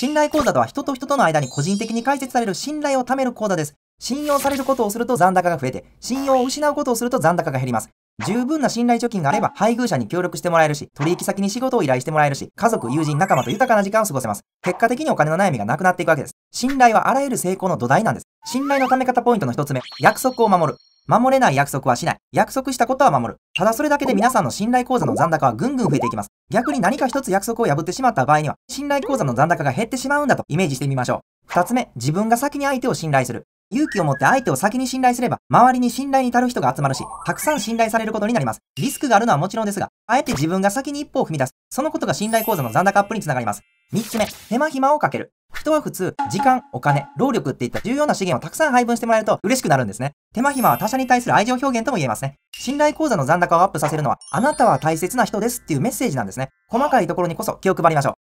信頼講座とは人と人との間に個人的に解説される信頼を貯める講座です。信用されることをすると残高が増えて、信用を失うことをすると残高が減ります。十分な信頼貯金があれば、配偶者に協力してもらえるし、取引先に仕事を依頼してもらえるし、家族、友人、仲間と豊かな時間を過ごせます。結果的にお金の悩みがなくなっていくわけです。信頼はあらゆる成功の土台なんです。信頼のため方ポイントの一つ目、約束を守る。守れない約束はしない。約束したことは守る。ただそれだけで皆さんの信頼口座の残高はぐんぐん増えていきます。逆に何か一つ約束を破ってしまった場合には、信頼口座の残高が減ってしまうんだとイメージしてみましょう。2つ目、自分が先に相手を信頼する。勇気を持って相手を先に信頼すれば、周りに信頼に足る人が集まるし、たくさん信頼されることになります。リスクがあるのはもちろんですが、あえて自分が先に一歩を踏み出す。そのことが信頼口座の残高アップにつながります。3つ目、手間暇をかける。人は普通、時間、お金、労力っていった重要な資源をたくさん配分してもらえると嬉しくなるんですね。手間暇は他者に対する愛情表現とも言えますね。信頼口座の残高をアップさせるのは、あなたは大切な人ですっていうメッセージなんですね。細かいところにこそ気を配りましょう。